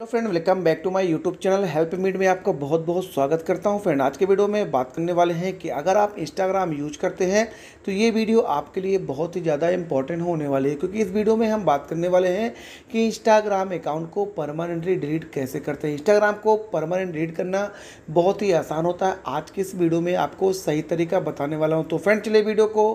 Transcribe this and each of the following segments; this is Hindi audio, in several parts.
hello friend welcome back to my YouTube channel help मीड में आपका बहुत बहुत स्वागत करता हूं फ्रेंड आज के वीडियो में बात करने वाले हैं कि अगर आप इंस्टाग्राम यूज करते हैं तो ये वीडियो आपके लिए बहुत ही ज़्यादा इंपॉर्टेंट होने वाली है क्योंकि इस वीडियो में हम बात करने वाले हैं कि इंस्टाग्राम अकाउंट को परमानेंटली डिलीट कैसे करते हैं इंस्टाग्राम को परमानेंट डिलीट करना बहुत ही आसान होता है आज की इस वीडियो में आपको सही तरीका बताने वाला हूँ तो फ्रेंड चले वीडियो को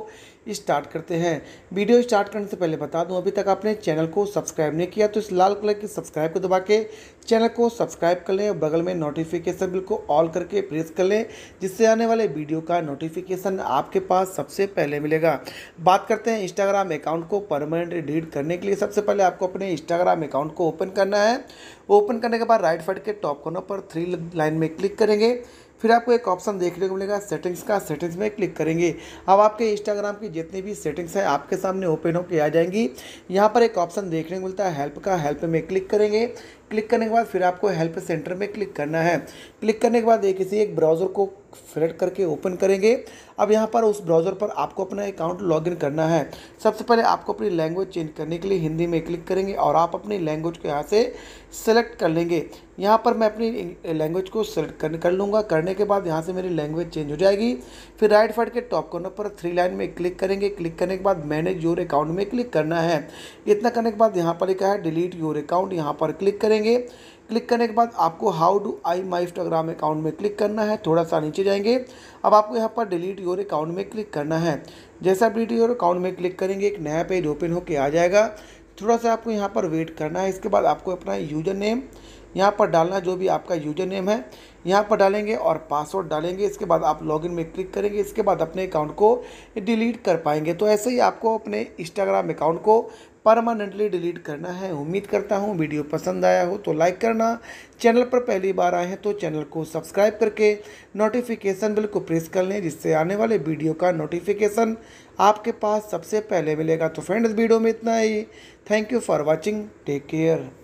स्टार्ट करते हैं वीडियो स्टार्ट करने से पहले बता दूं अभी तक आपने चैनल को सब्सक्राइब नहीं किया तो इस लाल कलर की सब्सक्राइब को दबा के चैनल को सब्सक्राइब कर लें और बगल में नोटिफिकेशन बिल को ऑल करके प्रेस कर लें जिससे आने वाले वीडियो का नोटिफिकेशन आपके पास सबसे पहले मिलेगा बात करते हैं इंस्टाग्राम अकाउंट को परमानेंट डिलीट करने के लिए सबसे पहले आपको अपने इंस्टाग्राम अकाउंट को ओपन करना है ओपन करने के बाद राइट फाइड के टॉप कॉर्नर पर थ्री लाइन में क्लिक करेंगे फिर आपको एक ऑप्शन देखने को मिलेगा सेटिंग्स का सेटिंग्स में क्लिक करेंगे अब आपके इंस्टाग्राम की जितनी भी सेटिंग्स हैं आपके सामने ओपन होकर आ जाएंगी यहाँ पर एक ऑप्शन देखने को मिलता है हेल्प का हेल्प में क्लिक करेंगे क्लिक करने के बाद फिर आपको हेल्प सेंटर में क्लिक करना है क्लिक करने के बाद एक किसी एक ब्राउज़र को सेलेक्ट करके ओपन करेंगे अब यहाँ पर उस ब्राउज़र पर आपको अपना अकाउंट लॉगिन करना है सबसे पहले आपको अपनी लैंग्वेज चेंज करने के लिए हिंदी में क्लिक करेंगे और आप अपनी लैंग्वेज को यहाँ से सेलेक्ट कर लेंगे यहाँ पर मैं अपनी लैंग्वेज को सेलेक्ट कर, कर लूँगा करने के बाद यहाँ से मेरी लैंग्वेज चेंज हो जाएगी फिर राइट फाइड के टॉप कॉर्नर पर थ्री लाइन में क्लिक करेंगे क्लिक करने के बाद मैनेज योर अकाउंट में क्लिक करना है इतना करने के बाद यहाँ पर लिखा है डिलीट योर अकाउंट यहाँ पर क्लिक करेंगे क्लिक करने के बाद आपको how do I my Instagram account में क्लिक करना है थोड़ा सा नीचे जाएंगे अब आपको यहाँ पर डिलीट योर अकाउंट में क्लिक करना है जैसा आप डिलीट योर अकाउंट में क्लिक करेंगे एक नया पेज ओपन होकर आ जाएगा थोड़ा सा आपको यहाँ पर वेट करना है इसके बाद आपको अपना यूजर नेम यहाँ पर डालना जो भी आपका यूजर नेम है यहाँ पर डालेंगे और पासवर्ड डालेंगे इसके बाद आप लॉगिन में क्लिक करेंगे इसके बाद अपने अकाउंट को डिलीट कर पाएंगे तो ऐसे ही आपको अपने इंस्टाग्राम अकाउंट को परमानेंटली डिलीट करना है उम्मीद करता हूँ वीडियो पसंद आया हो तो लाइक करना चैनल पर पहली बार आए हैं तो चैनल को सब्सक्राइब करके नोटिफिकेशन बिल को प्रेस कर लें जिससे आने वाले वीडियो का नोटिफिकेशन आपके पास सबसे पहले मिलेगा तो फ्रेंड्स वीडियो में इतना ही thank you for watching take care